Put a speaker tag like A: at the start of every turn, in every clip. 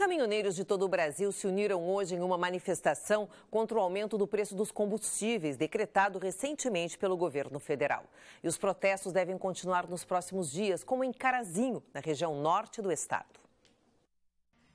A: Caminhoneiros de todo o Brasil se uniram hoje em uma manifestação contra o aumento do preço dos combustíveis, decretado recentemente pelo governo federal. E os protestos devem continuar nos próximos dias, como em Carazinho, na região norte do estado.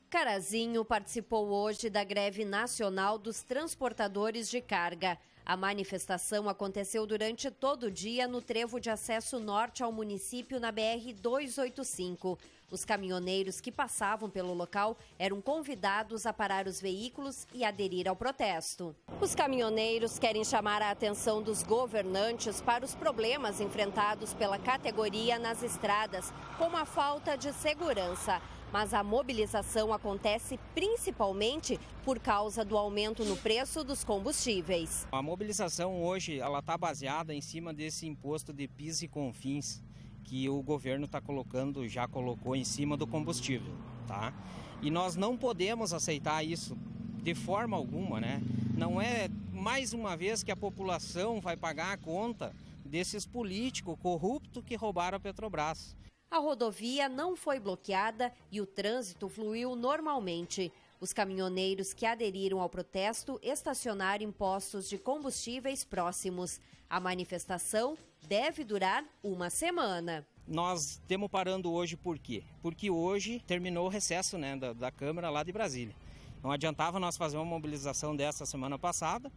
B: Carazinho participou hoje da greve nacional dos transportadores de carga. A manifestação aconteceu durante todo o dia no trevo de acesso norte ao município na BR 285. Os caminhoneiros que passavam pelo local eram convidados a parar os veículos e aderir ao protesto. Os caminhoneiros querem chamar a atenção dos governantes para os problemas enfrentados pela categoria nas estradas, como a falta de segurança mas a mobilização acontece principalmente por causa do aumento no preço dos combustíveis.
C: A mobilização hoje ela está baseada em cima desse imposto de PIS e CONFINS que o governo está colocando, já colocou em cima do combustível, tá? E nós não podemos aceitar isso de forma alguma, né? Não é mais uma vez que a população vai pagar a conta desses políticos corruptos que roubaram a Petrobras.
B: A rodovia não foi bloqueada e o trânsito fluiu normalmente. Os caminhoneiros que aderiram ao protesto estacionaram em postos de combustíveis próximos. A manifestação deve durar uma
C: semana. Nós estamos parando hoje por quê? Porque hoje terminou o recesso né, da, da Câmara lá de Brasília. Não adiantava nós fazer uma mobilização dessa semana passada,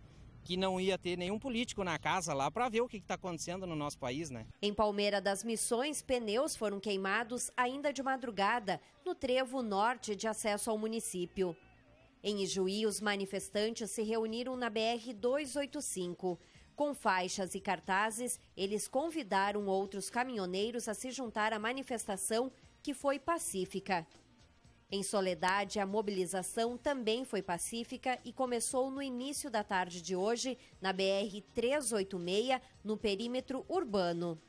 C: que não ia ter nenhum político na casa lá para ver o que está acontecendo no nosso país, né?
B: Em Palmeira das Missões, pneus foram queimados ainda de madrugada no trevo norte de acesso ao município. Em Ijuí, os manifestantes se reuniram na BR 285. Com faixas e cartazes, eles convidaram outros caminhoneiros a se juntar à manifestação que foi pacífica. Em Soledade, a mobilização também foi pacífica e começou no início da tarde de hoje, na BR 386, no perímetro urbano.